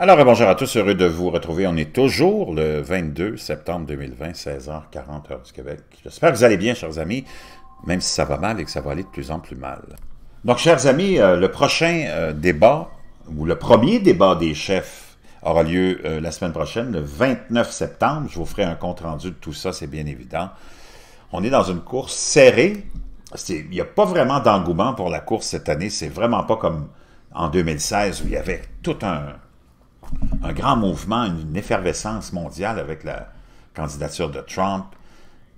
Alors, bonjour à tous, heureux de vous retrouver. On est toujours le 22 septembre 2020, 16h40 heure du Québec. J'espère que vous allez bien, chers amis, même si ça va mal et que ça va aller de plus en plus mal. Donc, chers amis, euh, le prochain euh, débat, ou le premier débat des chefs, aura lieu euh, la semaine prochaine, le 29 septembre. Je vous ferai un compte-rendu de tout ça, c'est bien évident. On est dans une course serrée. Il n'y a pas vraiment d'engouement pour la course cette année. C'est vraiment pas comme en 2016 où il y avait tout un un grand mouvement, une effervescence mondiale avec la candidature de Trump,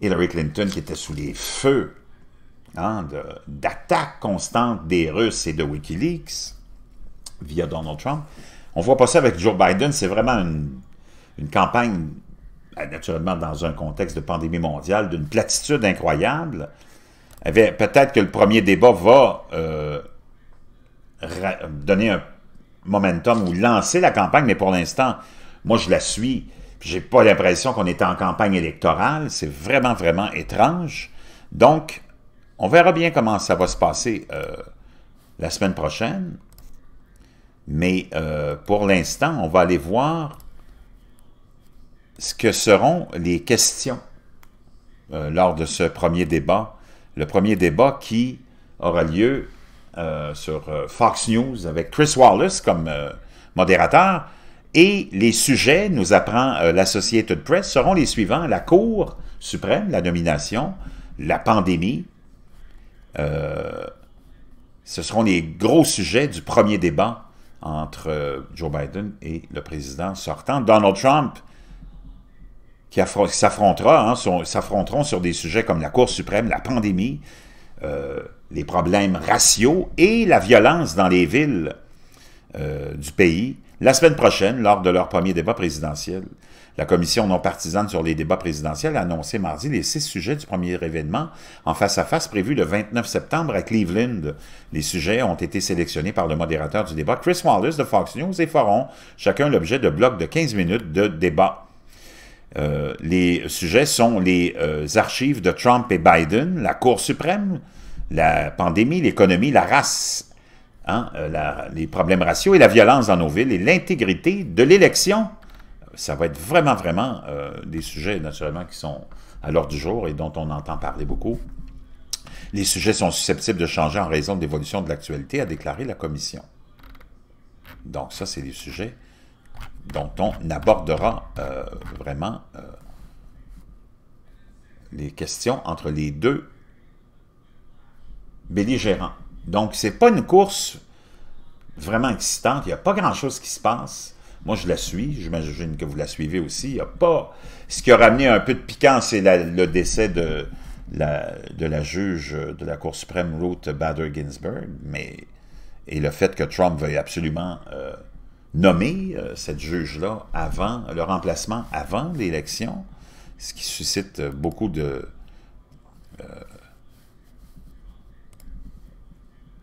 Hillary Clinton qui était sous les feux hein, d'attaques constantes des Russes et de Wikileaks via Donald Trump. On voit pas ça avec Joe Biden, c'est vraiment une, campagne ben, naturellement dans un contexte de pandémie mondiale, d'une platitude incroyable, eh peut-être que le premier débat va euh, donner un momentum ou lancer la campagne, mais pour l'instant, moi, je la suis. J'ai pas l'impression qu'on est en campagne électorale. C'est vraiment, vraiment étrange. Donc, on verra bien comment ça va se passer euh, la semaine prochaine. Mais euh, pour l'instant, on va aller voir ce que seront les questions euh, lors de ce premier débat. Le premier débat qui aura lieu euh, sur euh, Fox News avec Chris Wallace comme euh, modérateur. Et les sujets, nous apprend l'Associated Press, seront les suivants. La Cour suprême, la nomination, la pandémie. ce seront les gros sujets du premier débat entre Joe Biden et le président sortant. Donald Trump, qui s'affrontera, hein, s'affronteront sur des sujets comme la Cour suprême, la pandémie, euh, les problèmes raciaux et la violence dans les villes euh, du pays la semaine prochaine, lors de leur premier débat présidentiel. La commission non partisane sur les débats présidentiels a annoncé mardi les six sujets du premier événement en face-à-face prévu le 29 septembre à Cleveland. Les sujets ont été sélectionnés par le modérateur du débat, Chris Wallace de Fox News, et feront chacun l'objet de blocs de 15 minutes de débat. Euh, les sujets sont les euh, archives de Trump et Biden, la Cour suprême, la pandémie, l'économie, la race, hein, euh, les problèmes raciaux et la violence dans nos villes et l'intégrité de l'élection. Ça va être vraiment, vraiment des sujets, naturellement, qui sont à l'ordre du jour et dont on entend parler beaucoup. Les sujets sont susceptibles de changer en raison de l'évolution de l'actualité, a déclaré la Commission. Donc ça, c'est les sujets dont on abordera euh, vraiment euh, les questions entre les deux belligérants. Donc, ce n'est pas une course vraiment excitante. Il n'y a pas grand-chose qui se passe. Moi, je la suis. J'imagine que vous la suivez aussi. Il a pas... Ce qui a ramené un peu de piquant, c'est le décès de la, juge de la Cour suprême, Ruth Bader Ginsburg, mais... et le fait que Trump veuille absolument... Euh, nommer euh, cette juge-là avant, le remplacement avant l'élection, ce qui suscite euh, beaucoup de, euh,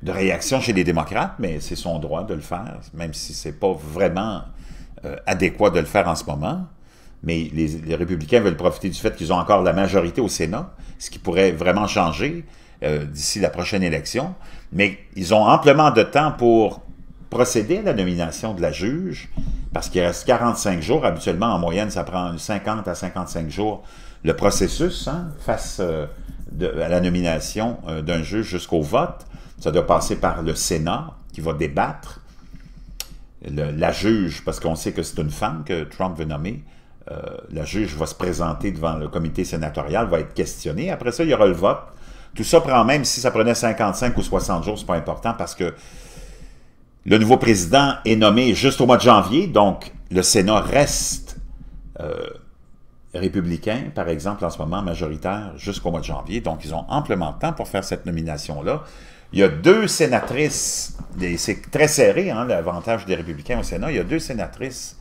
de réactions chez les démocrates, mais c'est son droit de le faire, même si c'est pas vraiment adéquat de le faire en ce moment. Mais les républicains veulent profiter du fait qu'ils ont encore la majorité au Sénat, ce qui pourrait vraiment changer d'ici la prochaine élection. Mais ils ont amplement de temps pour procéder à la nomination de la juge, parce qu'il reste 45 jours, habituellement en moyenne ça prend 50 à 55 jours, le processus hein, face euh, à la nomination euh, d'un juge jusqu'au vote, ça doit passer par le Sénat qui va débattre, la juge, parce qu'on sait que c'est une femme que Trump veut nommer, euh, la juge va se présenter devant le comité sénatorial, va être questionnée, après ça il y aura le vote, tout ça prend même si ça prenait 55 ou 60 jours, c'est pas important parce que le nouveau président est nommé juste au mois de janvier, donc le Sénat reste euh, républicain, par exemple, en ce moment majoritaire, jusqu'au mois de janvier. Donc, ils ont amplement de temps pour faire cette nomination-là. Il y a deux sénatrices, c'est très serré, hein, l'avantage des républicains au Sénat, il y a deux sénatrices,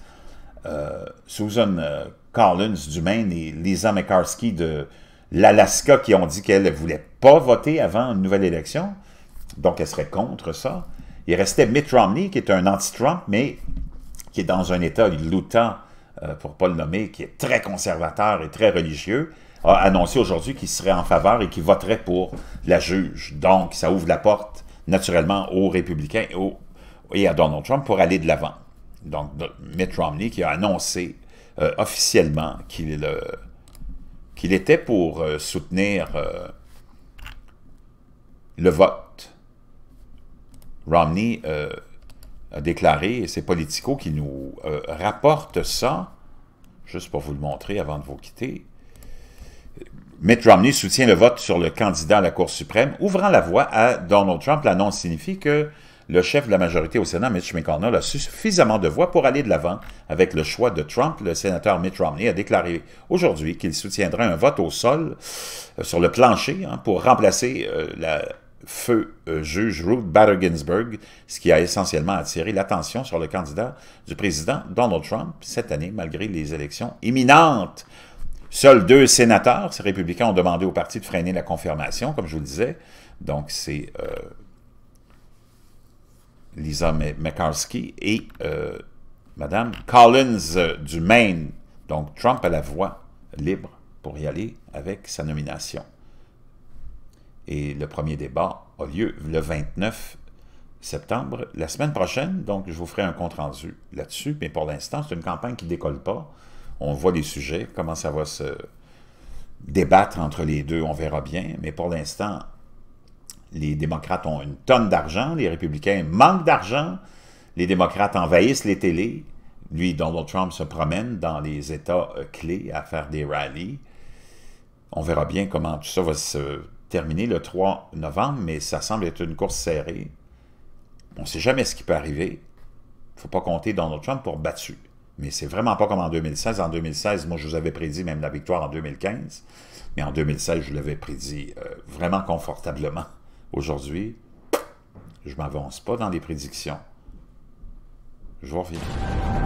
euh, Susan euh, Collins du Maine et Lisa McCarthy de l'Alaska, qui ont dit qu'elles ne voulaient pas voter avant une nouvelle élection. Donc, elles seraient contre ça. Il restait Mitt Romney, qui est un anti-Trump, mais qui est dans un État loutant, euh, pour ne pas le nommer, qui est très conservateur et très religieux, a annoncé aujourd'hui qu'il serait en faveur et qu'il voterait pour la juge. Donc, ça ouvre la porte, naturellement, aux républicains et, à Donald Trump pour aller de l'avant. Donc, Mitt Romney qui a annoncé euh, officiellement euh, qu'il était pour soutenir le vote Romney euh, a déclaré, et c'est Politico qui nous euh, rapporte ça, juste pour vous le montrer avant de vous quitter. Mitt Romney soutient le vote sur le candidat à la Cour suprême, ouvrant la voie à Donald Trump. L'annonce signifie que le chef de la majorité au Sénat, Mitch McConnell, a suffisamment de voix pour aller de l'avant avec le choix de Trump. Le sénateur Mitt Romney a déclaré aujourd'hui qu'il soutiendrait un vote au sol, euh, sur le plancher, hein, pour remplacer la feu euh, juge Ruth Bader Ginsburg, ce qui a essentiellement attiré l'attention sur le candidat du président Donald Trump cette année, malgré les élections imminentes. Seuls deux sénateurs, ces républicains, ont demandé au parti de freiner la confirmation, comme je vous le disais. Donc, c'est euh, Lisa McCarthy et euh, Madame Collins euh, du Maine. Donc, Trump a la voix libre pour y aller avec sa nomination et le premier débat a lieu le 29 septembre, la semaine prochaine. Donc, je vous ferai un compte-rendu là-dessus. Mais pour l'instant, c'est une campagne qui ne décolle pas. On voit les sujets, comment ça va se débattre entre les deux, on verra bien. Mais pour l'instant, les démocrates ont une tonne d'argent, les républicains manquent d'argent, les démocrates envahissent les télés. Lui, Donald Trump, se promène dans les États euh, clés à faire des rallyes. On verra bien comment tout ça va se terminé le 3 novembre, mais ça semble être une course serrée. On ne sait jamais ce qui peut arriver. Il ne faut pas compter Donald Trump pour battu. Mais c'est vraiment pas comme en 2016. En 2016, moi, je vous avais prédit même la victoire en 2015. Mais en 2016, je l'avais prédit euh, vraiment confortablement. Aujourd'hui, je m'avance pas dans des prédictions. Je vous reviens.